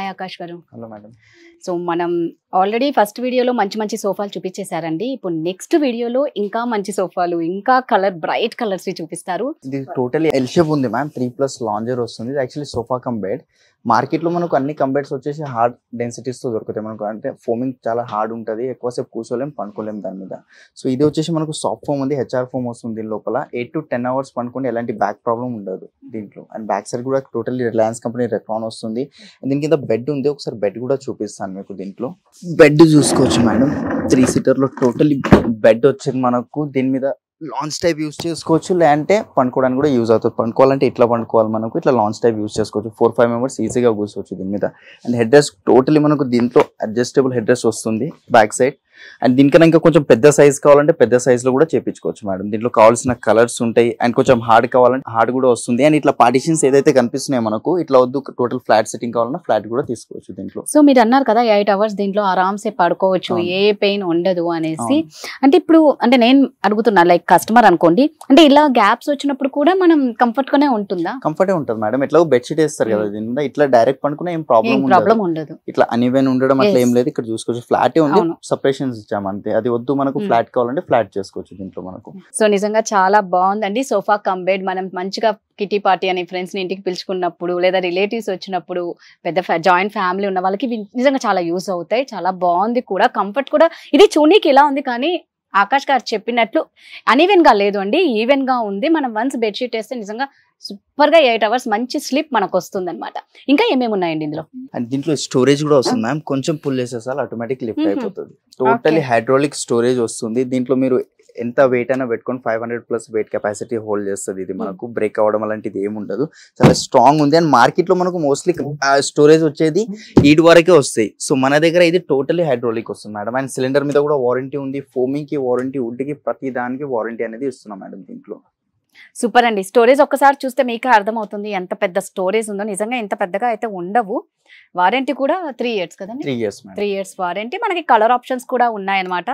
Hi Akash గారు hello madam so మనం already first వీడియోలో మంచి మంచి సోఫాలు చూపించేశారండి ఇప్పుడు నెక్స్ట్ వీడియోలో ఇంకా మంచి సోఫాలు ఇంకా కలర్ బ్రైట్ కలర్స్ చూపిస్తారు ఇది టోటల్ ఎల్ షేప్ ఉంది మ్యామ్ త్రీ ప్లస్ లాంజర్ వస్తుంది యాక్చువల్లీ సోఫా కమ్ బెడ్ మార్కెట్లో మనకు అన్ని కంపేర్స్ వచ్చేసి హార్డ్ డెన్సిటీస్తో దొరుకుతాయి మనకు అంటే ఫోమింగ్ చాలా హార్డ్ ఉంటుంది ఎక్కువసేపు కూర్చోలేం పండుకోలేం దాని మీద సో ఇది వచ్చేసి మనకు సాఫ్ట్ ఫోమ్ ఉంది హెచ్ఆర్ ఫోమ్ వస్తుంది దీని లోపల ఎయిట్ టు టెన్ అవర్స్ పండుకుంటే ఎలాంటి బ్యాక్ ప్రాబ్లమ్ ఉండదు దీంట్లో అండ్ బ్యాక్ సైడ్ కూడా టోటల్లీ రిలయన్స్ కంపెనీ రెక్రాన్ వస్తుంది దీని కింద బెడ్ ఉంది ఒకసారి బెడ్ కూడా చూపిస్తాను మీకు దీంట్లో బెడ్ చూసుకోవచ్చు మేడం త్రీ సీటర్లో టోటల్లీ బెడ్ వచ్చింది మనకు దీని మీద లాంచ్ టైప్ యూస్ చేసుకోవచ్చు లేదంటే పండుకోవడానికి కూడా యూజ్ అవుతుంది పండుకోవాలంటే ఇట్లా పండుకోవాలి మనకు ఇట్లా లాంచ్ టైప్ యూస్ చేసుకోవచ్చు ఫోర్ ఫైవ్ మెంబర్స్ ఈజీగా కూర్చోవచ్చు దీని మీద అండ్ హెడ్ రెస్ట్ టోటలీ మనకు దీంట్లో అడ్జస్టబుల్ హెడ్ రెస్ట్ వస్తుంది బ్యాక్ సైడ్ అండ్ దీనికన్నా ఇంకా కొంచెం పెద్ద సైజ్ కావాలంటే పెద్ద సైజ్లో కూడా చేపించుకోవచ్చు మేడం దీంట్లో కావాల్సిన కలర్స్ ఉంటాయి అండ్ కొంచెం హార్డ్ కావాలంటే హార్డ్ కూడా వస్తుంది అండ్ ఇట్లా పార్టిషన్స్ ఏదైతే కనిపిస్తున్నాయి మనకు ఇట్లా వద్దు టోటల్ ఫ్లాట్ సెట్టింగ్ కావాలన్నా ఫ్లాట్ కూడా తీసుకోవచ్చు దీంట్లో సో మీరు అన్నారు కదా ఎయిట్ అవర్స్ దీంట్లో ఆరామ్సే పడుకోవచ్చు ఏ పెయిన్ ఉండదు అనేసి అంటే ఇప్పుడు అంటే నేను అడుగుతున్నా లైక్ కస్టమర్ అనుకోండి అంటే ఇలా గ్యాప్స్ వచ్చినప్పుడు కూడా మనం కంఫర్ట్ గానే ఉంటుందా కంఫర్టే ఉంటుంది మేడం ఇట్లా బెడ్షీట్ వేస్తారు కదా hmm. దీని మీద ఇట్లా డైరెక్ట్ పడుకున్నా ఏం ప్రాబ్లం ఉండదు ఇట్లా అనివెన్ ఉండడం అట్లా ఏం లేదు ఇక్కడ చూసుకోవచ్చు ఫ్లాట్ ఉంది సపరేషన్ ఆప్షన్స్ ఇచ్చాము అంతే అది వద్దు మనకు ఫ్లాట్ కావాలంటే ఫ్లాట్ చేసుకోవచ్చు దీంట్లో మనకు సో నిజంగా చాలా బాగుందండి సోఫా కంబేడ్ మనం మంచిగా కిటీ పార్టీ అని ని ఇంటికి పిలుచుకున్నప్పుడు లేదా రిలేటివ్స్ వచ్చినప్పుడు పెద్ద జాయింట్ ఫ్యామిలీ ఉన్న వాళ్ళకి నిజంగా చాలా యూస్ అవుతాయి చాలా బాగుంది కూడా కంఫర్ట్ కూడా ఇది చూనీకి ఇలా ఉంది కానీ ఆకాష్ గారు చెప్పినట్లు అనివెన్ గా లేదు అండి ఈవెన్ గా ఉంది మనం వన్స్ బెడ్షీట్ వేస్తే నిజంగా సూపర్ గా ఎయిట్ అవర్స్ మంచి స్లీప్ మనకు వస్తుంది అనమాట ఇంకా ఏమేమి ఉన్నాయండి ఇందులో దీంట్లో స్టోరేజ్ కూడా వస్తుంది మ్యామ్ కొంచెం పుల్ చేసేసాలి ఆటోమేటిక్ లిఫ్ట్ అయిపోతుంది టోటలీ హైడ్రాలిక్ స్టోరేజ్ వస్తుంది దీంట్లో మీరు ఎంత వెయిట్ అయినా పెట్టుకొని five hundred plus weight capacity hold చేస్తుంది ఇది మనకు బ్రేక్ అవ్వడం అలాంటిది ఏమి ఉండదు చాలా స్ట్రాంగ్ ఉంది అండ్ మార్కెట్ లో మనకు మోస్ట్లీ స్టోరేజ్ వచ్చేది ఈటి వరకే వస్తాయి సో మన దగ్గర ఇది టోటలీ హైడ్రోలిక్ వస్తుంది మేడం అండ్ సిలిండర్ మీద కూడా వారంటీ ఉంది ఫోమింగ్ కి వారంటీ వుడ్ ప్రతి దానికి వారంటీ అనేది ఇస్తున్నాం మేడం దీంట్లో సూపర్ అండి స్టోరేజ్ ఒక్కసారి చూస్తే మీకే అర్థమవుతుంది ఎంత పెద్ద స్టోరేజ్ ఉందో నిజంగా ఇంత పెద్దగా అయితే ఉండవు వారంటీ కూడా త్రీ ఇయర్స్ కదా three years three years warranty మనకి కలర్ ఆప్షన్స్ కూడా ఉన్నాయన్నమాట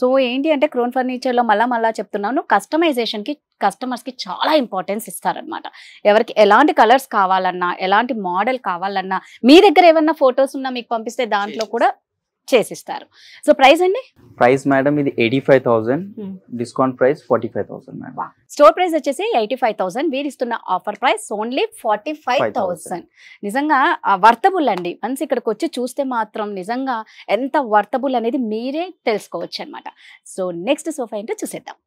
సో ఏంటి అంటే క్రోన్ ఫర్నిచర్లో మళ్ళా మళ్ళా చెప్తున్నాను కస్టమైజేషన్కి కస్టమర్స్కి చాలా ఇంపార్టెన్స్ ఇస్తారనమాట ఎవరికి ఎలాంటి కలర్స్ కావాలన్నా ఎలాంటి మోడల్ కావాలన్నా మీ దగ్గర ఏమన్నా ఫొటోస్ ఉన్నా మీకు పంపిస్తే దాంట్లో కూడా చేసిస్తారు సో ప్రైస్ అండి ప్రైస్ మేడం ఇది eighty five thousand hmm. Discount price forty five thousand madam store price వచ్చేసి ఎయిటీ ఫైవ్ థౌసండ్ వీరు ఇస్తున్న offer price only forty five thousand నిజంగా వర్తబుల్ అండి మనసు ఇక్కడికి వచ్చి చూస్తే మాత్రం నిజంగా ఎంత వర్తబుల్ అనేది మీరే తెలుసుకోవచ్చు అనమాట సో నెక్స్ట్ సోఫా ఏంటో చూసేద్దాం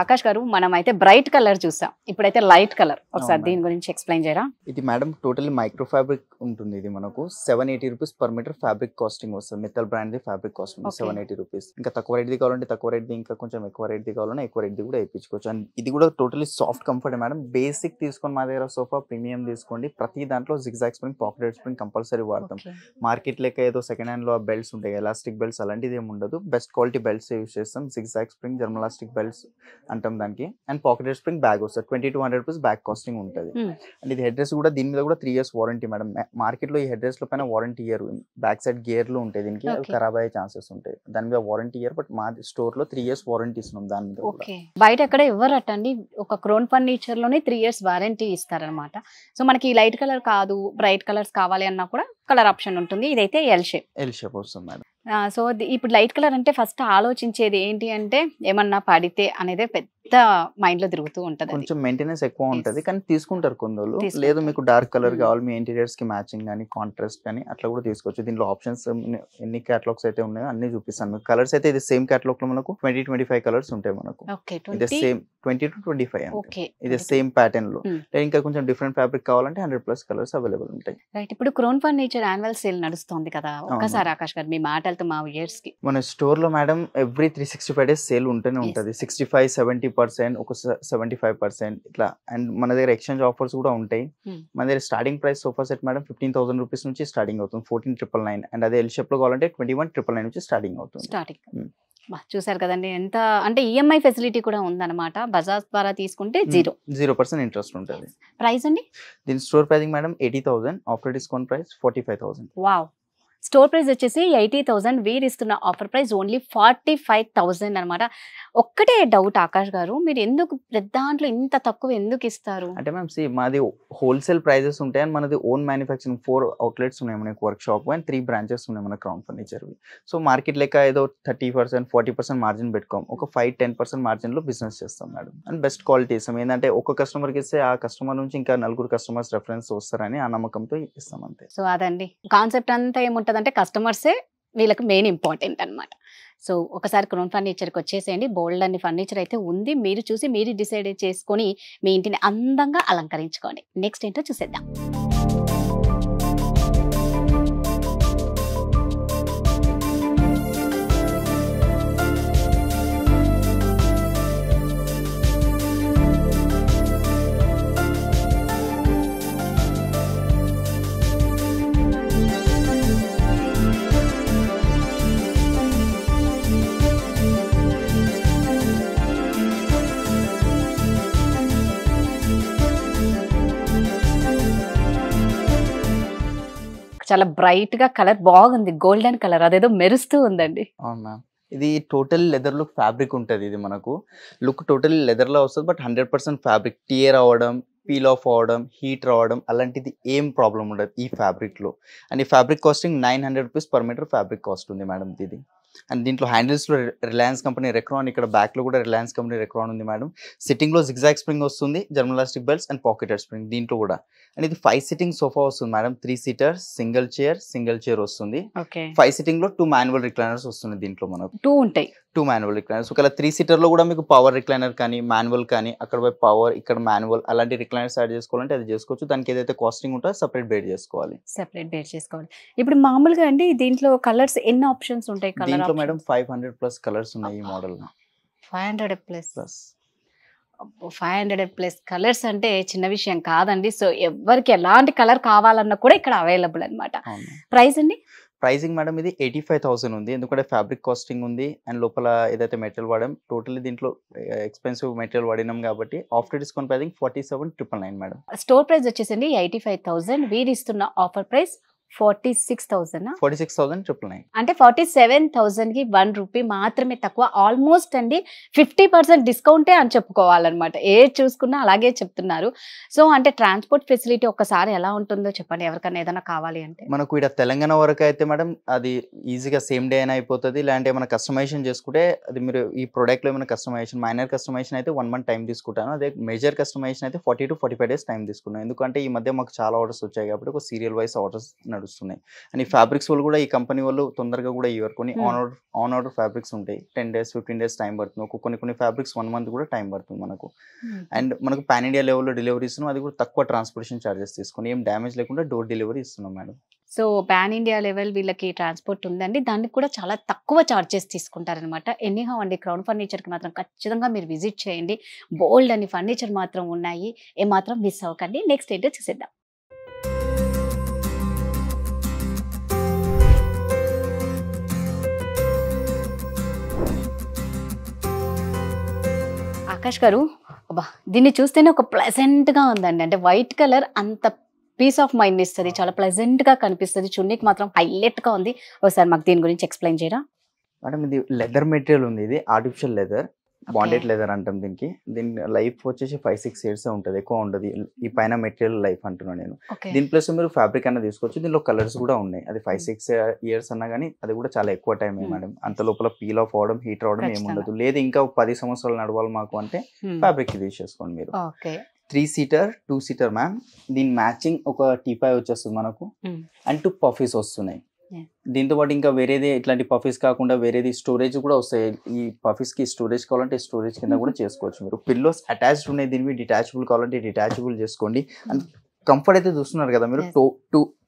ఆకాష్ గారు మనం అయితే బ్రైట్ కలర్ చూసాం ఇప్పుడైతే లైట్ కలర్ ఒకసారి దీని గురించి ఎక్స్ప్లెయిన్ చేయరా ఇది మేడం టోటల్ మైక్రో ఫ్యాబ్రిక్ ఉంటుంది ఇది మనకు seven eighty rupees per metre fabric costing వస్తుంది Mittal brand fabric costing seven eighty rupees ఇంకా తక్కువ రేట్ది కావాలంటే తక్కువ రేట్ది ఇంకా కొంచెం ఎక్కువ రేట్ది కావాలంటే ఎక్కువ రేట్ది కూడా వేయించుకోవచ్చు అండ్ ఇది కూడా totally soft comfort madam basic తీసుకొని మా దగ్గర సోఫా ప్రీమియం తీసుకోండి ప్రతి దాంట్లో zigzag spring pocket spring compulsory వాడతాం మార్కెట్ లెక్క ఏదో సెకండ్ హ్యాండ్లో బెల్ట్స్ ఉంటాయి ఎలాస్టిక్ బెల్ట్స్ అలాంటిది ఏమి ఉండదు బెస్ట్ క్వాలిటీ బెల్ట్స్ యూస్ చేస్తాం జిగ్జాగ్ స్ప్రింగ్ జర్మలాస్టిక్ బెల్ట్స్ అంటాం దానికి and pocket head spring bag వస్తుంది twenty two hundred rupees bag costing ఉంటుంది అండ్ ఇది హెడ్ కూడా దీని మీద కూడా three years warranty madam market లో ఈ హెడ్ లో పైన వారంటీ ఇయర్ బ్యాక్ సైడ్ లో ఉంటాయి దీనికి ఖరాబ్ అయ్యే ఛాన్సెస్ ఉంటాయి దాని మీద వారంటీ ఇయర్ బట్ మా స్టోర్ లో త్రీ ఇయర్స్ వారంటీ ఇస్తున్నాం దాని మీద బయట ఎక్కడ ఇవ్వరట అండి ఒక క్రోన్ ఫర్నిచర్ లోనే త్రీ ఇయర్స్ వారంటీ ఇస్తారనమాట సో మనకి లైట్ కలర్ కాదు బ్రైట్ కలర్స్ కావాలి అన్నా కూడా కలర్ ఆప్షన్ ఉంటుంది ఇదైతే ఎల్ షేప్ ఎల్ షేప్ వస్తుంది మేడం సో ఇప్పుడు లైట్ కలర్ అంటే ఫస్ట్ ఆలోచించేది ఏంటి అంటే ఏమన్నా పడితే అనేది పెద్ద మైండ్ లో తిరుగుతూ ఉంటది కొంచెం మెయింటెనెన్స్ ఎక్కువ ఉంటది కానీ తీసుకుంటారు కొందరు లేదు మీకు డార్క్ కలర్ hmm. కావాలి మీ ఇంటీరియర్స్ కి మ్యాచింగ్ కానీ కాంట్రాస్ట్ కానీ అట్లా కూడా తీసుకోవచ్చు దీంట్లో ఆప్షన్స్ ఎన్ని క్యాటలాగ్స్ అయితే ఉన్నాయో అన్ని చూపిస్తాను మీకు కలర్స్ అయితే ఇది సేమ్ క్యాటలాగ్ లో మనకు ట్వంటీ ట్వంటీ ఫైవ్ కలర్స్ ఉంటాయి మనకు same twenty to twenty five ఇది సేమ్ ప్యాటర్న్ లో hmm. ఇంకా కొంచెం డిఫరెంట్ ఫ్యాబ్రిక్ కావాలంటే హండ్రెడ్ ప్లస్ కలర్స్ అవైలబుల్ ఉంటాయి రైట్ ఇప్పుడు క్రోన్ ఫర్నిచర్ యాన్యువల్ సేల్ నడుస్తుంది కదా ఒక్కసారి ఆకాష్ గారు మీ మాటలు క్రితం ఆ ఇయర్స్ కి మన స్టోర్ లో madam every three sixty five days sale ఉంటూనే ఉంటుంది సిక్స్టీ ఫైవ్ సెవెంటీ పర్సెంట్ ఒక సెవెంటీ ఫైవ్ పర్సెంట్ ఇట్లా అండ్ మన దగ్గర ఎక్స్చేంజ్ ఆఫర్స్ కూడా ఉంటాయి hmm. మన దగ్గర starting price sofa set madam fifteen thousand rupees నుంచి స్టార్టింగ్ అవుతుంది ఫోర్టీన్ ట్రిపుల్ నైన్ అండ్ అదే ఎల్ షేప్ లో కావాలంటే ట్వంటీ వన్ ట్రిపుల్ నైన్ నుంచి స్టార్టింగ్ అవుతుంది స్టార్టింగ్ hmm. చూసారు కదండి ఎంత అంటే ఈఎంఐ e ఫెసిలిటీ కూడా ఉందన్నమాట బజాజ్ ద్వారా తీసుకుంటే జీరో జీరో పర్సెంట్ ఇంట్రెస్ట్ ఉంటుంది ప్రైస్ అండి దీని store pricing madam eighty thousand offer discount price forty five thousand wow store price వచ్చేసి ఎయిటీ థౌసండ్ వీరు ఇస్తున్న offer price only forty five thousand అనమాట ఒక్కటే డౌట్ ఆకాష్ గారు మీరు ఎందుకు దాంట్లో ఇంత తక్కువ ఎందుకు ఇస్తారు అంటే మ్యామ్ సి మాది హోల్సేల్ ప్రైజెస్ ఉంటాయి అండ్ మనది ఓన్ మ్యానుఫ్యాక్చరింగ్ ఫోర్ అవుట్లెట్స్ ఉన్నాయి మనకి work shop and three branches ఉన్నాయి మన క్రౌన్ ఫర్నిచర్ సో మార్కెట్ లెక్క ఏదో thirty percent forty percent margin పెట్టుకోం ఒక ఫైవ్ టెన్ పర్సెంట్ మార్జిన్లో బిజినెస్ చేస్తాం మేడం అండ్ బెస్ట్ క్వాలిటీ ఇస్తాం ఏంటంటే ఒక కస్టమర్కి ఇస్తే ఆ కస్టమర్ నుంచి ఇంకా నలుగురు కస్టమర్స్ రెఫరెన్స్ వస్తారని ఆ నమ్మకంతో ఇస్తాం అంతే సో అదండి కాన్సెప్ట్ అంతా అంటే కస్టమర్సే వీళ్ళకి మెయిన్ ఇంపార్టెంట్ అనమాట సో ఒకసారి క్రోన్ ఫర్నిచర్కి వచ్చేసేయండి బోల్డ్ అన్ని ఫర్నిచర్ అయితే ఉంది మీరు చూసి మీరు డిసైడ్ చేసుకొని మీ ఇంటిని అందంగా అలంకరించుకోండి నెక్స్ట్ ఏంటో చూసేద్దాం చాలా బ్రైట్ గా కలర్ బాగుంది గోల్డెన్ కలర్ అదేదో మెరుస్తూ ఉందండి అవును మ్యామ్ ఇది టోటల్ లెదర్ లుక్ ఫ్యాబ్రిక్ ఉంటుంది ఇది మనకు లుక్ టోటల్ లెదర్లో వస్తుంది but hundred percent fabric tear అవ్వడం పీల్ ఆఫ్ అవ్వడం హీట్ రావడం అలాంటిది ఏం ప్రాబ్లం ఉండదు ఈ ఫ్యాబ్రిక్లో అండ్ ఈ fabric costing nine hundred rupees per metre fabric cost ఉంది మేడం ఇది అండ్ దీంట్లో హ్యాండిల్స్లో రిలయన్స్ కంపెనీ రెక్రాన్ ఇక్కడ బ్యాక్లో కూడా రిలయన్స్ కంపెనీ రెక్రాన్ ఉంది మేడం సిట్టింగ్లో జిగ్జాగ్ స్ప్రింగ్ వస్తుంది జర్మలాస్టిక్ బెల్ట్స్ అండ్ పాకెటెడ్ స్ప్రింగ్ దీంట్లో కూడా అండ్ ఇది ఫైవ్ సిట్టింగ్ సోఫా వస్తుంది madam three seater single chair single chair వస్తుంది ఫైవ్ సిట్టింగ్ లో టూ మాన్యువల్ రిక్లైనర్స్ వస్తుంది దీంట్లో మనకు టూ ఉంటాయి టూ మాన్యువల్ సో ఒకవేళ త్రీ సీటర్లో కూడా మీకు పవర్ రిక్లైనర్ కానీ మాన్యువల్ కానీ అక్కడ పోయి పవర్ ఇక్కడ మాన్యువల్ అలాంటి రిక్లైనర్స్ యాడ్ చేసుకోవాలంటే అది చేసుకోవచ్చు దానికి ఏదైతే కాస్టింగ్ ఉంటుందో సపరేట్ బేడ్ చేసుకోవాలి సపరేట్ బేడ్ చేసుకోవాలి ఇప్పుడు మామూలుగా అండి దీంట్లో కలర్స్ ఎన్ని ఆప్షన్స్ ఉంటాయి దీంట్లో madam five hundred plus colours ఉన్నాయి ఈ model five hundred plus plus five hundred plus colours అంటే చిన్న విషయం కాదండి సో ఎవరికి ఎలాంటి కలర్ కావాలన్నా కూడా ఇక్కడ అవైలబుల్ అనమాట ప్రైస్ అండి ప్రైజింగ్ మేడం ఇది ఎయిటీ ఫైవ్ థౌసండ్ ఉంది ఎందుకంటే ఫ్యాబ్రిక్ కాస్టింగ్ ఉంది అండ్ లోపల ఏదైతే మెటీరియల్ వాడాం టోటల్లీ దీంట్లో ఎక్స్పెన్సివ్ మెటీరియల్ వాడినాం కాబట్టి after discount pricing forty seven triple nine madam store price వచ్చేసింది ఎయిటీ ఫైవ్ థౌసండ్ వీరిస్తున్న offer price forty six thousand forty six thousand triple nine అంటే ఫార్టీ సెవెన్ థౌసండ్ కి వన్ రూపీ మాత్రమే తక్కువ almost అండి fifty percent డిస్కౌంటే అని చెప్పుకోవాలన్నమాట ఏ చూసుకున్నా అలాగే చెప్తున్నారు సో అంటే ట్రాన్స్పోర్ట్ ఫెసిలిటీ ఒక్కసారి ఎలా ఉంటుందో చెప్పండి ఎవరికైనా ఏదైనా కావాలి అంటే మనకు ఇక్కడ తెలంగాణ వరకు అయితే మేడం అది ఈజీగా సేమ్ డే అయినా అయిపోతుంది ఇలాంటి ఏమైనా కస్టమైజేషన్ చేసుకుంటే అది మీరు ఈ ప్రోడక్ట్ లో ఏమైనా కస్టమైజేషన్ మైనర్ కస్టమైజేషన్ అయితే వన్ మంత్ టైం తీసుకుంటాను అదే మేజర్ కస్టమైజేషన్ అయితే forty to forty five days time తీసుకున్నాను ఎందుకంటే ఈ మధ్య మాకు చాలా ఆర్డర్స్ వచ్చాయి కాబట్టి ఒక సీరియల్ వైస్ ఆర్డర్స్ నడుస్తున్నాయి అండ్ ఈ ఫ్యాబ్రిక్స్ వాళ్ళు కూడా ఈ కంపెనీ వాళ్ళు తొందరగా కూడా ఇవ్వరు కొన్ని on order on order fabrics ఉంటాయి ten days fifteen days time పడుతుంది ఒక కొన్ని కొన్ని ఫ్యాబ్రిక్స్ వన్ మంత్ కూడా టైం పడుతుంది మనకు అండ్ మనకు పాన్ ఇండియా లెవెల్లో డెలివరీస్ అది కూడా తక్కువ ట్రాన్స్పోర్టేషన్ ఛార్జెస్ తీసుకొని ఏం డ్యామేజ్ లేకుండా డోర్ డెలివరీ ఇస్తున్నాం madam so pan India level వీళ్ళకి ట్రాన్స్పోర్ట్ ఉందండి దానికి కూడా చాలా తక్కువ చార్జెస్ తీసుకుంటారనమాట ఎనీహౌ అండి క్రౌన్ ఫర్నిచర్కి మాత్రం ఖచ్చితంగా మీరు విజిట్ చేయండి బోల్డ్ అని ఫర్నిచర్ మాత్రం ఉన్నాయి ఏ మాత్రం మిస్ అవ్వకండి నెక్స్ట్ ఏంటో చూసేద్దాం ఆకాష్ గారు అబ్బా దీన్ని చూస్తేనే ఒక ప్లెజెంట్గా ఉందండి అంటే వైట్ కలర్ అంత పీస్ ఆఫ్ మైండ్ ఇస్తుంది చాలా ప్లెజెంట్గా కనిపిస్తుంది చున్నీకి మాత్రం హైలైట్గా ఉంది ఒకసారి మాకు దీని గురించి ఎక్స్ప్లెయిన్ చేయరా మేడం ఇది లెదర్ మెటీరియల్ ఉంది ఇది ఆర్టిఫిషియల్ లెదర్ బాండెడ్ లెదర్ అంటాం దీనికి దీని లైఫ్ వచ్చేసి ఫైవ్ సిక్స్ ఇయర్స్ ఉంటుంది ఎక్కువ ఉండదు ఈ పైన మెటీరియల్ లైఫ్ అంటున్నాను నేను దీని ప్లస్ మీరు ఫ్యాబ్రిక్ అన్న తీసుకోవచ్చు దీనిలో కలర్స్ కూడా ఉన్నాయి అది ఫైవ్ సిక్స్ ఇయర్స్ అన్నా కానీ అది కూడా చాలా ఎక్కువ టైం మేడం అంత లోపల పీల్ ఆఫ్ అవడం హీట్ అవడం ఏముండదు లేదు ఇంకా పది సంవత్సరాలు నడవాలి మాకు అంటే ఫ్యాబ్రిక్ తీసేసుకోండి మీరు three seater two seater ma'am దీని మ్యాచింగ్ ఒక టీ ఫైవ్ వచ్చేస్తుంది మనకు అండ్ టూ పఫీస్ వస్తున్నాయి దీంతో పాటు ఇంకా వేరేది ఇట్లాంటి పఫీస్ కాకుండా వేరేది స్టోరేజ్ కూడా వస్తాయి ఈ పఫీస్ కి స్టోరేజ్ కావాలంటే స్టోరేజ్ కింద కూడా mm-hmm. చేసుకోవచ్చు మీరు పిల్లోస్ అటాచ్డ్ ఉన్నాయి దీనివి డిటాచబుల్ కావాలంటే డిటాచబుల్ చేసుకోండి అండ్ కంఫర్ట్ అయితే చూస్తున్నారు కదా మీరు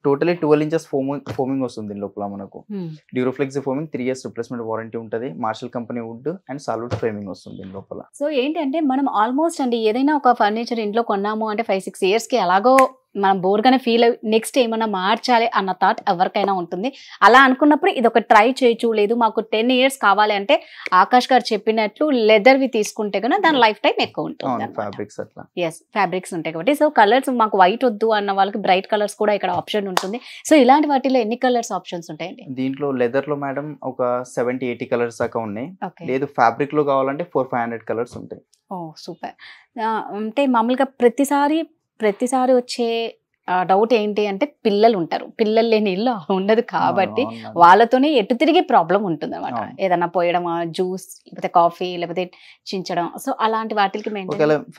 two totally twelve inches foaming foaming వస్తుంది దీని లోపల మనకు Duroflex foaming three years replacement warranty ఉంటుంది మార్షల్ కంపెనీ వుడ్ అండ్ సాల్వుడ్ ఫ్రేమింగ్ వస్తుంది దీని లోపల సో ఏంటంటే మనం ఆల్మోస్ట్ అండి ఏదైనా ఒక ఫర్నిచర్ ఇంట్లో కొన్నాము అంటే ఫైవ్ సిక్స్ ఇయర్స్ కి ఎలాగో మనం బోర్గానే ఫీల్ అయ్యి నెక్స్ట్ ఏమైనా మార్చాలి అన్న థాట్ ఎవరికైనా ఉంటుంది అలా అనుకున్నప్పుడు ఇది ఒక ట్రై చేయొచ్చు లేదు మాకు టెన్ ఇయర్స్ కావాలి అంటే ఆకాష్ గారు చెప్పినట్లు లెదర్వి తీసుకుంటే కనుక దాని లైఫ్ hmm. టైం ఎక్కువ ఉంటుంది ఎస్ ఫ్యాబ్రిక్స్ ఉంటాయి కాబట్టి సో కలర్స్ మాకు వైట్ వద్దు అన్న వాళ్ళకి బ్రైట్ కలర్స్ కూడా ఇక్కడ ఆప్షన్ ఉంటుంది సో ఇలాంటి వాటిలో ఎన్ని కలర్స్ ఆప్షన్స్ ఉంటాయండి దీంట్లో లెదర్ లో మేడం ఒక సెవెంటీ ఎయిటీ కలర్స్ దాకా ఉన్నాయి లేదు ఫ్యాబ్రిక్ లో కావాలంటే ఫోర్ ఫైవ్ హండ్రెడ్ కలర్స్ ఉంటాయి ఓ సూపర్ అంటే మామూలుగా ప్రతిసారి ప్రతిసారి వచ్చే డౌట్ ఏంటి అంటే పిల్లలు ఉంటారు పిల్లలు లేని ఇల్లు ఉండదు కాబట్టి వాళ్ళతోనే ఎటు తిరిగి ప్రాబ్లం ఉంటుంది అనమాట ఏదైనా పోయడం జ్యూస్ లేకపోతే కాఫీ లేకపోతే చించడం సో అలాంటి వాటికి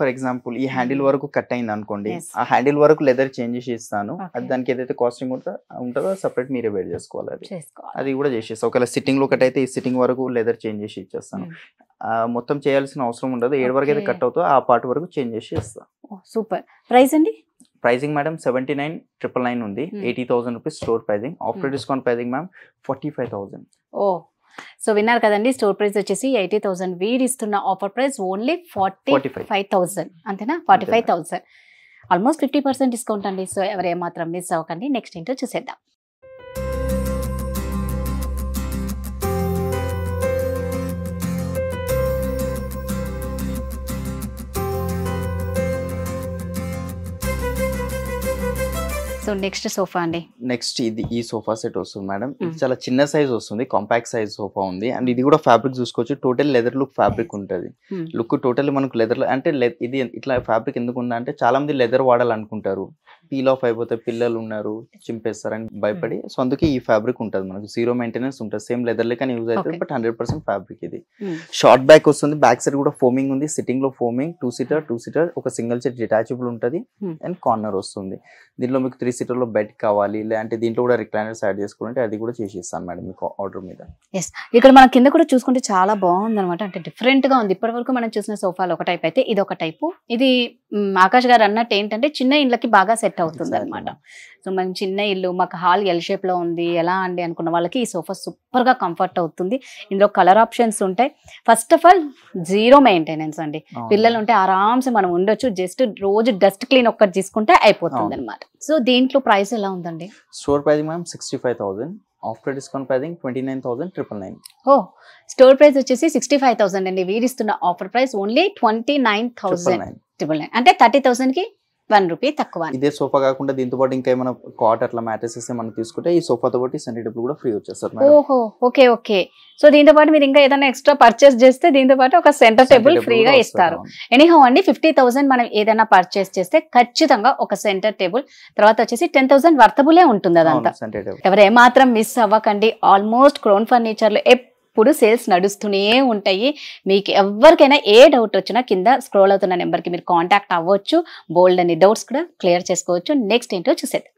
ఫర్ ఎగ్జాంపుల్ ఈ హ్యాండిల్ hmm. వరకు కట్ అయింది అనుకోండి ఆ హ్యాండిల్ వరకు లెదర్ చేంజ్ చేసి ఇస్తాను అది దానికి ఏదైతే కాస్టింగ్ ఉంటుందో సపరేట్ మీరే వేడి చేసుకోవాలి అది కూడా చేసేస్తాను ఒకవేళ సిట్టింగ్ లో కట్ అయితే ఈ సిట్టింగ్ వరకు లెదర్ చేంజ్ చేసి ఇచ్చేస్తాను hmm. మొత్తం చేయాల్సిన అవసరం ఉండదు ఏడు వరకు అయితే కట్ అవుతుందో ఆ పార్ట్ వరకు చేంజ్ చేసి ఇస్తాను సూపర్ oh, ప్రైస్ అండి pricing madam seventy nine triple nine ఉంది hmm. Eighty thousand rupees store pricing after hmm. Discount pricing ma'am forty five thousand ఓ సో విన్నారు కదండి స్టోర్ ప్రైస్ వచ్చేసి ఎయిటీ థౌసండ్ వీడి ఇస్తున్న offer price only forty five thousand అంతేనా forty five thousand almost fifty percent discount అండి so ఎవరు ఏమాత్రం మిస్ అవ్వకండి నెక్స్ట్ ఏంటో చూసేద్దాం సో నెక్స్ట్ సోఫా అండి నెక్స్ట్ ఇది ఈ సోఫా సెట్ వస్తుంది మేడం ఇది hmm. చాలా చిన్న సైజ్ వస్తుంది కాంపాక్ట్ సైజ్ సోఫా ఉంది అండ్ ఇది కూడా ఫ్యాబ్రిక్ చూసుకోవచ్చు టోటల్ లెదర్ లుక్ ఫ్యాబ్రిక్ ఉంటుంది లుక్ టోటల్ మనకు లెదర్ అంటే ఇది ఇట్లా ఫ్యాబ్రిక్ ఎందుకు ఉందంటే చాలా మంది లెదర్ వాడాలనుకుంటారు పీల్ ఆఫ్ అయిపోతే పిల్లలు ఉన్నారు చింపేస్తారని భయపడి hmm. సో అందుకే ఈ ఫ్యాబ్రిక్ ఉంటుంది మనకు జీరో మెయింటెనెన్స్ ఉంటుంది సేమ్ లెదర్ లెక్క యూజ్ అవుతుంది బట్ హండ్రెడ్ పర్సెంట్ ఫ్యాబ్రిక్ ఇది షార్ట్ hmm. బ్యాక్ వస్తుంది బ్యాక్ సైడ్ కూడా ఫోమింగ్ ఉంది సిట్టింగ్ లో foaming two seater two seater ఒక సింగిల్ సీట్ డిటాచబుల్ ఉంటుంది అండ్ కార్నర్ వస్తుంది దీంట్లో మీకు త్రీ సీటర్ లో బెడ్ కావాలి లేదంటే దీంట్లో కూడా రిక్లైనర్స్ యాడ్ చేసుకుంటే అది కూడా ఇస్తాను మేడం మీకు ఆర్డర్ మీద ఇక్కడ మన కింద కూడా చూసుకుంటే చాలా బాగుంది అనమాట అంటే డిఫరెంట్ గా ఉంది ఇప్పటి వరకు మనం చూసిన సోఫాలు ఒక టైప్ అయితే ఇది ఒక టైపు ఇది ఆకాష్ గారు అన్నట్టు ఏంటంటే చిన్న ఇండ్లకి బాగా సెట్ అవుతుంది అనమాట సో మేము చిన్న ఇల్లు మాకు హాల్ ఎల్ షేప్ లో ఉంది ఎలా అండి అనుకున్న వాళ్ళకి ఈ సోఫా గా కంఫర్ట్ అవుతుంది ఇందులో కలర్ ఆప్షన్స్ ఉంటాయి first of all zero maintenance అండి పిల్లలు ఉంటే ఆరామ్స్ మనం ఉండొచ్చు జస్ట్ రోజు డస్ట్ క్లీన్ ఒక్కటి తీసుకుంటే అయిపోతుంది అనమాట సో దీంట్లో ప్రైస్ ఎలా ఉందండి store price ma'am sixty five thousand after discount pricing twenty nine thousand triple nine ఓ స్టోర్ ప్రైస్ వచ్చేసి సిక్స్టీ ఫైవ్ థౌసండ్ అండి వీరిస్తున్న offer price only twenty nine thousand triple nine అంటే థర్టీ థౌసండ్కి వన్ రూపీ తక్కువ ఇదే సోఫా కాకుండా దీంతో పాటు ఇంకా ఏమైనా కాట్ అట్లా మ్యాట్రెసెస్ ఏమైనా తీసుకుంటే ఈ సోఫాతో పాటు సెంటీ డబ్బులు కూడా ఫ్రీ వచ్చేస్తారు ఓహో ఓకే ఓకే సో దీంతో పాటు మీరు ఇంకా ఏదైనా ఎక్స్ట్రా పర్చేస్ చేస్తే దీంతో పాటు ఒక సెంటర్ టేబుల్ ఫ్రీగా ఇస్తారు ఎనీహో అండి ఫిఫ్టీ థౌసండ్ మనం ఏదైనా పర్చేస్ చేస్తే ఖచ్చితంగా ఒక సెంటర్ టేబుల్ తర్వాత వచ్చేసి టెన్ థౌసండ్ వర్తబులే ఉంటుంది అదంతా ఎవరే మాత్రం మిస్ అవ్వకండి ఆల్మోస్ట్ క్రోన్ ఫర్నిచర్ ఎప్పుడు ఎప్పుడు సేల్స్ నడుస్తూనే ఉంటాయి మీకు ఎవరికైనా ఏ డౌట్ వచ్చినా కింద స్క్రోల్ అవుతున్న నెంబర్కి మీరు కాంటాక్ట్ అవ్వచ్చు బోల్డ్ అనే డౌట్స్ కూడా క్లియర్ చేసుకోవచ్చు నెక్స్ట్ ఏంటో చూసేది